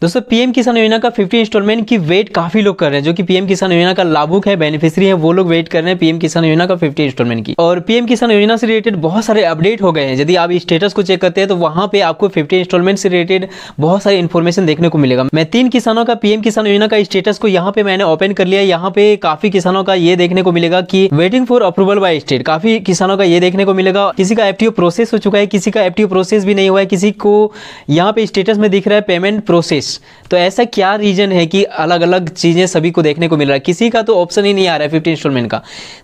दोस्तों पीएम किसान योजना का 50 इंस्टॉलमेंट की वेट काफी लोग कर रहे हैं जो कि पीएम किसान योजना का लाभुक है बेनिफिशियरी है वो लोग वेट कर रहे हैं पीएम किसान योजना का 50 इंस्टॉलमेंट की और पीएम किसान योजना से रिलेटेड बहुत सारे अपडेट हो गए हैं यदि आप स्टेटस को चेक करते हैं तो वहां पे आपको फिफ्टी इंस्टॉलमेंट से रिलेटेड बहुत सारी इन्फॉर्मेशन देखने को मिलेगा मैं तीन किसानों का पीएम किसान योजना का स्टेटस को यहाँ पे मैंने ओपन कर लिया यहाँ पे काफी किसानों का ये देखने को मिलेगा की waiting for approval by state काफी किसानों का ये देखने को मिलेगा किसी का एफटीओ प्रोसेस हो चुका है किसी का एफटीओ प्रोसेस भी नहीं हुआ है किसी को यहाँ पे स्टेटस में दिख रहा है पेमेंट प्रोसेस इंग्लिश तो ऐसा क्या रीजन है कि अलग अलग चीज़ें सभी को देखने को मिल रहा है किसी का तो ऑप्शन ही नहीं आ रहा है फिफ्टी इंस्टॉलमेंट का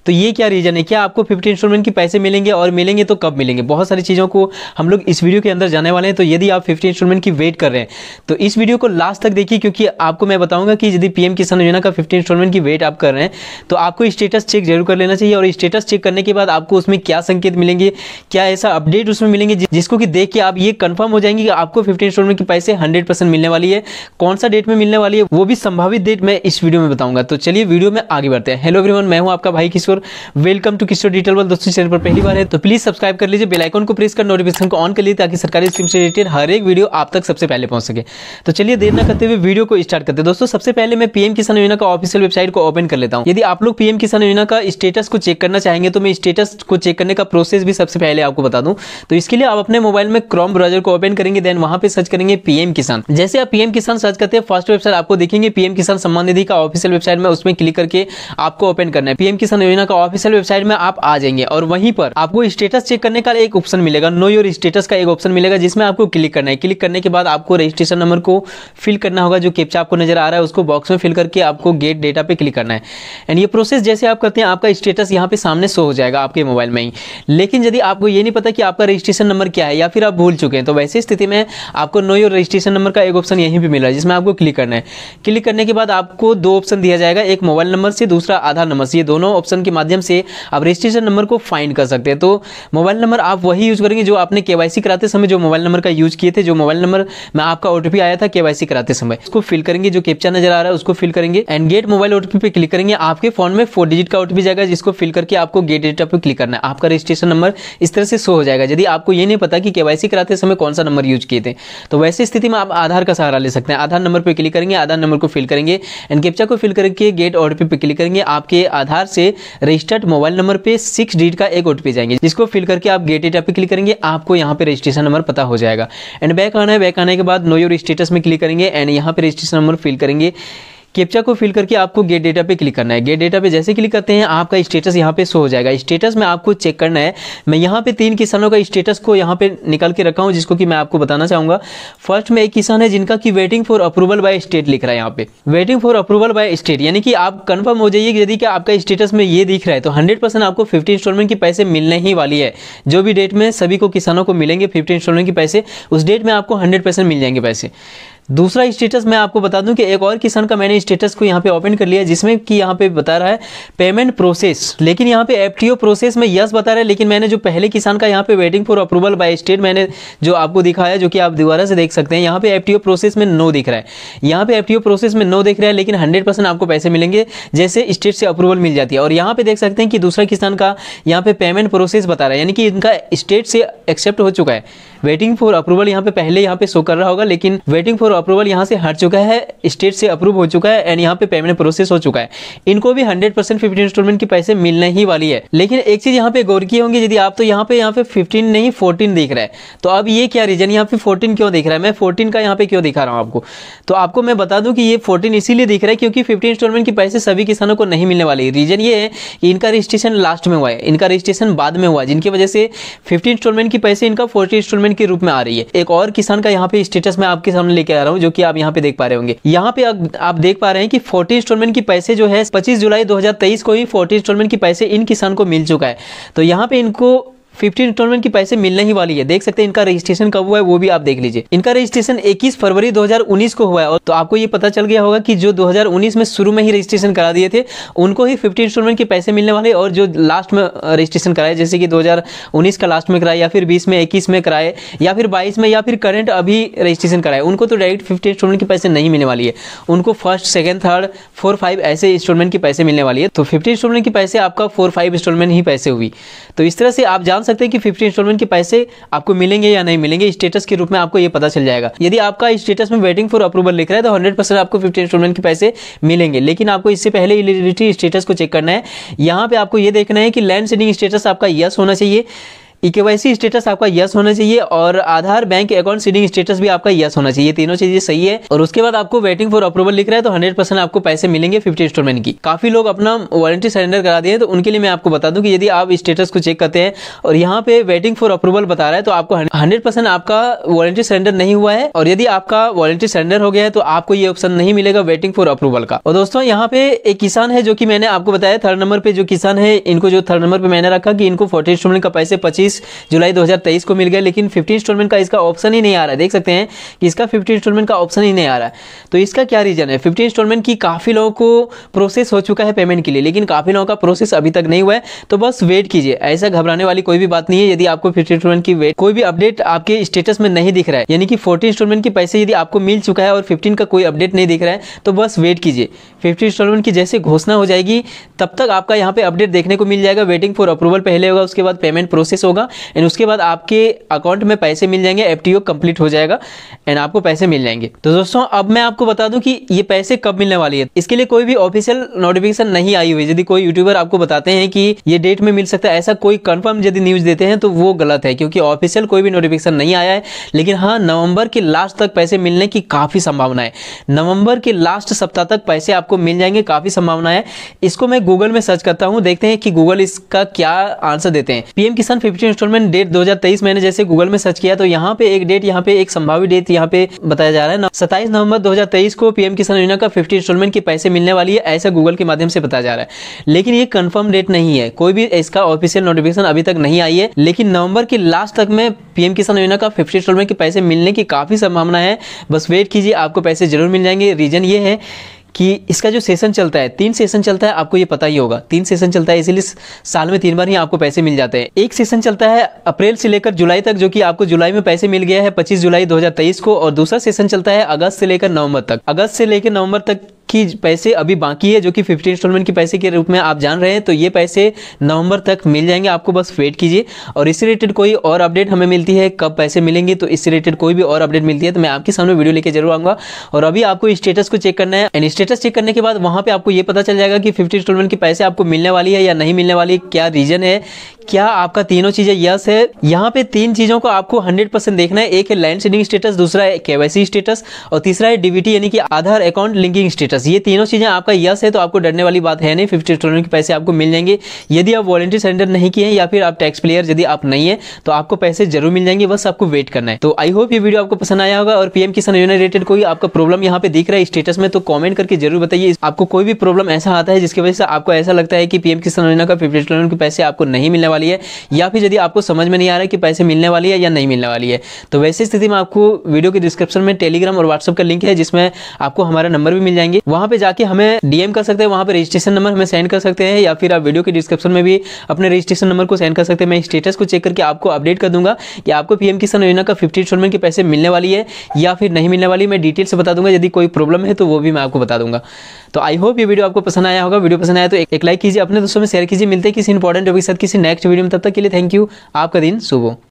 तो ये क्या रीजन है क्या आपको फिफ्टी इंस्टॉलमेंट के पैसे मिलेंगे और मिलेंगे तो कब मिलेंगे बहुत सारी चीज़ों को हम लोग इस वीडियो के अंदर जाने वाले हैं तो यदि आप फिफ्टी इंस्टॉलमेंट की वेट कर रहे हैं तो इस वीडियो को लास्ट तक देखिए क्योंकि आपको मैं बताऊंगा कि यदि पीएम किसान योजना का फिफ्टी इंस्टॉलमेंट की वेट आप कर रहे हैं तो आपको स्टेटस चेक जरूर कर लेना चाहिए और स्टेटस चेक करने के बाद आपको उसमें क्या संकेत मिलेंगे क्या ऐसा अपडेट उसमें मिलेंगे जिसको कि देख के आप ये कन्फर्म हो जाएंगे कि आपको फिफ्टी इंस्टॉलमेंट के पैसे हंड्रेड मिलने वाली है वाली है कौन सा डेट में मिलने वाली है वो भी संभावित डेट मैं इस वीडियो में बताऊंगा तो चलिए वीडियो में आगे बढ़ते हैं हेलो एवरीवन मैं हूं आपका भाई Kishore welcome to Kishore detail वाल दोस्तों चैनल पर पहली बार है तो प्लीज सब्सक्राइब कर लीजिए बेलाइकॉन को प्रेस कर नोटिफिकेशन को ऑन कर लीजिए ताकि सरकारी स्कीम से रिलेटेड हर एक वीडियो आप तक सबसे पहले पहुंच सके तो चलिए देर न करते हुए वीडियो को स्टार्ट करते हैं दोस्तों सबसे पहले मैं पीएम किसान योजना का ऑफिशियल वेबसाइट को ओपन कर लेता हूँ यदि आप लोग पीएम किसान योजना का स्टेटस को चेक करना चाहेंगे तो मैं स्टेटस को चेक करने का प्रोसेस भी सबसे पहले आपको बता दूं तो इसके लिए आप अपने मोबाइल में क्रोम ब्राउजर को ओपन करेंगे देन वहां पे सर्च करेंगे पीएम किसान जैसे आप पीएम पीएम किसान सर्च करते हैं फर्स्ट वेबसाइट आपको देखेंगे पीएम किसान सम्मान निधि का ऑफिशियल वेबसाइट में उसमें क्लिक करके आपको ओपन करना है पीएम किसान योजना का ऑफिशियल वेबसाइट में आप आ जाएंगे और वहीं पर आपको स्टेटस चेक करने का एक ऑप्शन मिलेगा नो योर स्टेटस का एक ऑप्शन मिलेगा जिसमें आपको क्लिक करना है क्लिक करने के बाद आपको रजिस्ट्रेशन नंबर को फिल करना होगा जो कैप्चा आपको नजर आ रहा है उसको बॉक्स में फिल करके आपको गेट डेटा पे क्लिक करना है एंड ये प्रोसेस जैसे आप करते हैं आपका स्टेटस यहाँ पे सामने शो हो जाएगा आपके मोबाइल में ही लेकिन यदि आपको ये नहीं पता कि आपका रजिस्ट्रेशन नंबर क्या है या फिर आप भूल चुके हैं तो वैसे स्थिति में आपको नो योर रजिस्ट्रेशन नंबर का एक ऑप्शन यही कहीं भी मिल रहा है जिसमें आपको क्लिक करना है क्लिक करने के बाद आपको दो ऑप्शन दिया जाएगा एक मोबाइल नंबर से दूसरा आधार नंबर से ये दोनों ऑप्शन के माध्यम से आप रजिस्ट्रेशन नंबर को फाइंड कर सकते हैं तो मोबाइल नंबर आप वही यूज़ करेंगे जो आपने के कराते समय जो मोबाइल नंबर का यूज़ किए थे जो मोबाइल नंबर में आपका ओ आया था के कराते समय उसको फिल करेंगे जो कैप्चा नजर आ रहा है उसको फिल करेंगे एंड गेट मोबाइल ओ पे क्लिक करेंगे आपके फोन में फोर डिजिट का ओ जाएगा जिसको फिल करके आपको गेट डेटा पर क्लिक करना है आपका रजिस्ट्रेशन नंबर इस तरह से शो हो जाएगा यदि आपको ये नहीं पता कि के कराते समय कौन सा नंबर यूज किए थे तो वैसे स्थिति में आप आधार का सहारा ले सकते हैं आधार नंबर पर क्लिक करेंगे आधार नंबर को फिल करेंगे एंड कैप्चा को फिल करके गेट ओ पे क्लिक करेंगे आपके आधार से रजिस्टर्ड मोबाइल नंबर पर सिक्स डिजिट का एक ओ जाएंगे जिसको फिल करके आप गेट डेटा पे क्लिक करेंगे आपको यहाँ पे रजिस्ट्रेशन नंबर पता हो जाएगा एंड बैक आना है बैक आने के बाद नो योर स्टेटस में क्लिक करेंगे एंड यहाँ पे रजिस्ट्रेशन नंबर फिल करेंगे कैप्चा को फिल करके आपको गेट डेटा पे क्लिक करना है गेट डेटा पे जैसे क्लिक करते हैं आपका स्टेटस यहाँ पे शो हो जाएगा स्टेटस में आपको चेक करना है मैं यहाँ पे तीन किसानों का स्टेटस को यहाँ पे निकाल के रखा हूँ जिसको कि मैं आपको बताना चाहूँगा फर्स्ट में एक किसान है जिनका कि waiting for approval by state लिख रहा है यहाँ पे waiting for approval by state यानी कि आप कन्फर्म हो जाइए यदि कि आपका स्टेटस में ये दिख रहा है तो हंड्रेड आपको फिफ्टी इंस्टॉलमेंट के पैसे मिलने ही वाली है जो भी डेट में सभी को किसानों को मिलेंगे फिफ्टी इंस्टॉलमेंट के पैसे उस डेट में आपको हंड्रेड मिल जाएंगे पैसे दूसरा स्टेटस मैं आपको बता दूं कि एक और किसान का मैंने स्टेटस को यहाँ पे ओपन कर लिया जिसमें कि यहाँ पे बता रहा है पेमेंट प्रोसेस लेकिन यहाँ पे एफ प्रोसेस में यस बता रहा है लेकिन मैंने जो पहले किसान का यहाँ पे waiting for approval by state मैंने जो आपको दिखाया जो कि आप दोबारा से देख सकते हैं यहाँ पे एफ प्रोसेस में नो दिख रहा है यहाँ पे एफ प्रोसेस में नो दिख रहा है लेकिन हंड्रेड आपको पैसे मिलेंगे जैसे स्टेट से अप्रूवल मिल जाती है और यहाँ पे देख सकते हैं कि दूसरा किसान का यहाँ पे पेमेंट प्रोसेस बता रहा है यानी कि इनका स्टेट से एक्सेप्ट हो चुका है वेटिंग फॉर अप्रूवल यहाँ पे पहले यहाँ पे शो कर रहा होगा लेकिन वेटिंग फॉर अप्रूवल यहाँ से हट चुका है स्टेट से अप्रूव हो चुका है एंड यहाँ पे पेमेंट प्रोसेस हो चुका है इनको भी हंड्रेड परसेंट फिफ्टी इंस्टॉलमेंट की पैसे मिलने ही वाली है लेकिन एक चीज़ यहाँ पे गौर की होंगी यदि आप तो यहाँ पे यहाँ पे फिफ्टीन नहीं फोर्टीन देख रहे हैं तो अब ये क्या रीजन यहाँ पे फोर्टीन क्यों देख रहा है मैं फोर्टीन का यहाँ पे क्यों दिखा रहा हूँ आपको तो आपको मैं बता दूँ कि ये फोर्टीन इसीलिए दिख रहा है क्योंकि फिफ्टीन इंस्टॉलमेंट की पैसे सभी किसानों को नहीं मिलने वाली रीजन ये है कि इनका रजिस्ट्रेशन लास्ट में हुआ है इनका रजिस्ट्रेशन बाद में हुआ जिनकी वजह से फिफ्टी इंस्टॉलमेंट की पैसे इनका फोर्टी इंस्टॉलमेंट के रूप में आ रही है एक और किसान का यहाँ पे स्टेटस मैं आपके सामने लेके जा रहा हूँ जो कि आप यहाँ पे देख पा रहे होंगे यहाँ पे आप देख पा रहे हैं कि फोर्टी इंस्टॉलमेंट की पैसे जो है पच्चीस जुलाई दो को ही फोर्टी इंस्टॉलमेंट की पैसे इन किसान को मिल चुका है तो यहाँ पे इनको फिफ्टी इंस्टॉलमेंट की पैसे मिलने ही वाली है देख सकते हैं इनका रजिस्ट्रेशन कब हुआ है वो भी आप देख लीजिए इनका रजिस्ट्रेशन 21 फरवरी 2019 को हुआ है और तो आपको ये पता चल गया होगा कि जो 2019 में शुरू में ही रजिस्ट्रेशन करा दिए थे उनको ही फिफ्टी इंस्टॉलमेंट के पैसे मिलने वाले और जो लास्ट में रजिस्ट्रेशन कराए जैसे कि दो का लास्ट में कराए या फिर बीस में इक्कीस में कराए या फिर बाईस में या फिर करेंट अभी रजिस्ट्रेशन कराए उनको तो डायरेक्ट फिफ्टी इंस्टॉलमेंट के पैसे नहीं मिलने वाली है उनको first second third four five ऐसे इंस्टॉलमेंट की पैसे मिलने वाली है तो फिफ्टी इंस्टॉलमेंट के पैसे आपका फोर फाइव इंस्टॉलमेंट ही पैसे हुई तो इस तरह से आप जान जान सकते हैं कि फिफ्टी इंस्टॉलमेंट के पैसे आपको मिलेंगे या नहीं मिलेंगे स्टेटस के रूप में आपको ये पता चल जाएगा यदि आपका स्टेटस में वेटिंग फॉर अप्रूवल लिख रहा है तो हंड्रेड परसेंट आपको फिफ्टी इंस्टॉलमेंट के पैसे मिलेंगे लेकिन आपको इससे पहले इलिजिबिलिटी स्टेटस को चेक करना है यहाँ पे आपको ये देखना है कि लैंड सेलिंग स्टेटस आपका यस होना चाहिए ई e स्टेटस आपका यस होना चाहिए और Aadhaar bank account seeding status भी आपका यस होना चाहिए तीनों चीजें सही है और उसके बाद आपको वेटिंग फॉर अप्रूवल लिख रहा है तो हंड्रेड परसेंट आपको पैसे मिलेंगे फिफ्टी इंस्टॉलमेंट की काफी लोग अपना वारंटी सरेंडर करा दिए तो उनके लिए मैं आपको बता दूं कि यदि आप स्टेटस को चेक करते हैं और यहाँ पे वेटिंग फॉर अप्रूवल बता रहा है तो आपको हंड्रेड परसेंट आपका वारंटी सरेंडर नहीं हुआ है और यदि आपका वारंटी सरेंडर हो गया है तो आपको ये ऑप्शन नहीं मिलेगा वेटिंग फॉर अप्रूवल का और दोस्तों यहाँ पे एक किसान है जो कि मैंने आपको बताया थर्ड नंबर पे जो किसान है इनको जो थर्ड नंबर पे मैंने रखा कि इनको फोर्टी इंस्टॉलमेंट का पैसे पच्चीस 30 जुलाई 2023 को मिल गया लेकिन फिफ्टी इंस्टॉलमेंट का इसका ऑप्शन ही नहीं आ रहा देख सकते हैं कि इसका फिफ्टी इंस्टॉलमेंट का ऑप्शन ही नहीं आ रहा तो इसका क्या रीज़न है फिफ्टी इंस्टॉलमेंट की काफ़ी लोगों को प्रोसेस हो चुका है पेमेंट के लिए लेकिन काफ़ी लोगों का प्रोसेस अभी तक नहीं हुआ है तो बस वेट कीजिए ऐसा घबराने वाली कोई भी बात नहीं है यदि आपको फिफ्टी इंस्टॉलमेंट की वेट कोई भी अपडेट आपके स्टेटस में नहीं दिख रहा है यानी कि फोर्टी इंस्टॉलमेंट के पैसे यदि आपको मिल चुका है और फिफ्टीन का कोई अपडेट नहीं दिख रहा है तो बस वेट कीजिए फिफ्टी इंस्टॉलमेंट की जैसे घोषणा हो जाएगी तब तक आपका यहाँ पे अपडेट देखने को मिल जाएगा वेटिंग फॉर अप्रूवल पहले होगा उसके बाद पेमेंट प्रोसेस होगा होगा एंड उसके बाद आपके अकाउंट में पैसे मिल जाएंगे एफ कंप्लीट हो जाएगा एंड आपको पैसे मिल जाएंगे तो दोस्तों अब मैं आपको बता दूं कि ये पैसे कब मिलने वाली है इसके लिए कोई भी ऑफिशियल नोटिफिकेशन नहीं आई हुई यदि कोई यूट्यूबर आपको बताते हैं कि ये डेट में मिल सकता है ऐसा कोई कंफर्म यदि न्यूज़ देते हैं तो वो गलत है क्योंकि ऑफिशियल कोई भी नोटिफिकेशन नहीं आया है लेकिन हाँ नवंबर के लास्ट तक पैसे मिलने की काफ़ी संभावना है नवंबर के लास्ट सप्ताह तक पैसे आपको मिल जाएंगे काफ़ी संभावना है इसको मैं गूगल में सर्च करता हूँ देखते हैं कि गूगल इसका क्या आंसर देते हैं पीएम किसान फिफ्टीन इंस्टॉलमेंट डेट 2023 मैंने जैसे गूगल में सर्च किया तो यहाँ पे एक डेट यहाँ पे एक संभावित डेट यहाँ पे बताया जा रहा है सत्ताईस नवंबर 2023 को पीएम किसान योजना का 50 इंस्टॉलमेंट की पैसे मिलने वाली है ऐसा गूगल के माध्यम से बताया जा रहा है लेकिन ये कंफर्म डेट नहीं है कोई भी इसका ऑफिशियल नोटिफिकेशन अभी तक नहीं आई है लेकिन नवंबर के लास्ट तक में पीएम किसान योजना का फिफ्टी इंस्टॉलमेंट के पैसे मिलने की काफ़ी संभावना है बस वेट कीजिए आपको पैसे जरूर मिल जाएंगे रीजन ये है कि इसका जो सेशन चलता है तीन सेशन चलता है आपको ये पता ही होगा तीन सेशन चलता है इसीलिए साल में तीन बार ही आपको पैसे मिल जाते हैं एक सेशन चलता है अप्रैल से लेकर जुलाई तक जो कि आपको जुलाई में पैसे मिल गया है 25 जुलाई 2023 को और दूसरा सेशन चलता है अगस्त से लेकर नवंबर तक अगस्त से लेकर नवंबर तक की पैसे अभी बाकी है जो कि फिफ्टी इंस्टॉलमेंट के पैसे के रूप में आप जान रहे हैं तो ये पैसे नवंबर तक मिल जाएंगे आपको बस वेट कीजिए और इससे रिलेटेड कोई और अपडेट हमें मिलती है कब पैसे मिलेंगे तो इससे रिलेटेड कोई भी और अपडेट मिलती है तो मैं आपके सामने वीडियो लेकर जरूर आऊंगा और अभी आपको स्टेटस को चेक करना है एंड स्टेटस चेक करने के बाद वहां पर आपको यह पता चल जाएगा कि फिफ्टी इंस्टॉलमेंट के पैसे आपको मिलने वाली है या नहीं मिलने वाली क्या रीज़न है क्या आपका तीनों चीजें यस है यहाँ पे तीन चीजों को आपको 100% देखना है एक है लैंड सेडिंग स्टेटस दूसरा है केवाईसी स्टेटस और तीसरा है डीबीटी यानी कि आधार अकाउंट लिंकिंग स्टेटस ये तीनों चीजें आपका यस है तो आपको डरने वाली बात है नहीं फिफ्टी ट्रिलियन के पैसे आपको मिल जाएंगे यदि आप वॉलेंटियर सेंडर नहीं किए या फिर आप टैक्स प्लेयर यदि आप नहीं है तो आपको पैसे जरूर मिल जाएंगे बस आपको वेट करना है तो आई होप ये वीडियो आपको पसंद आया होगा और पीएम किसान योजना रिलेटेड कोई आपका प्रॉब्लम यहाँ पे दिख रहा है स्टेटस में तो कॉमेंट करके जरूर बताइए आपको कोई भी प्रॉब्लम ऐसा आता है जिसकी वजह से आपको ऐसा लगता है कि पीएम किसान योजना का फिफ्टी ट्रिलियन के पैसे आपको नहीं मिलने वाली है या फिर यदि आपको समझ में नहीं आ रहा है कि पैसे मिलने वाली है या नहीं मिलने वाली है तो वैसी स्थिति में आपको वीडियो के डिस्क्रिप्शन में टेलीग्राम और व्हाट्सअप का लिंक है जिसमें आपको हमारा नंबर भी मिल जाएंगे वहां पर जाके हमें डीएम कर सकते हैं वहां पर रजिस्ट्रेशन नंबर हमें सेंड कर सकते हैं या फिर आप वीडियो के डिस्क्रिप्शन में भी अपने रजिस्ट्रेशन नंबर को सेंड कर सकते हैं मैं स्टेटस को चेक करके आपको अपडेट कर दूंगा कि आपको पीएम किसान योजना का फिफ्टी इंस्टॉलमेंट के पैसे मिलने वाली है या फिर नहीं मिलने वाली मैं डिटेल से बता दूंगा यदि कोई प्रॉब्लम है तो वो भी मैं आपको बता दूंगा तो आई होप ये वीडियो आपको पसंद आया होगा वीडियो पसंद आया तो एक लाइक कीजिए अपने दोस्तों में शेयर कीजिए मिलते हैं किसी इंपॉर्टेंट टॉपिक के साथ किसी नेक्स्ट नेक्स्ट वीडियो में तब तक के लिए थैंक यू आपका दिन शुभ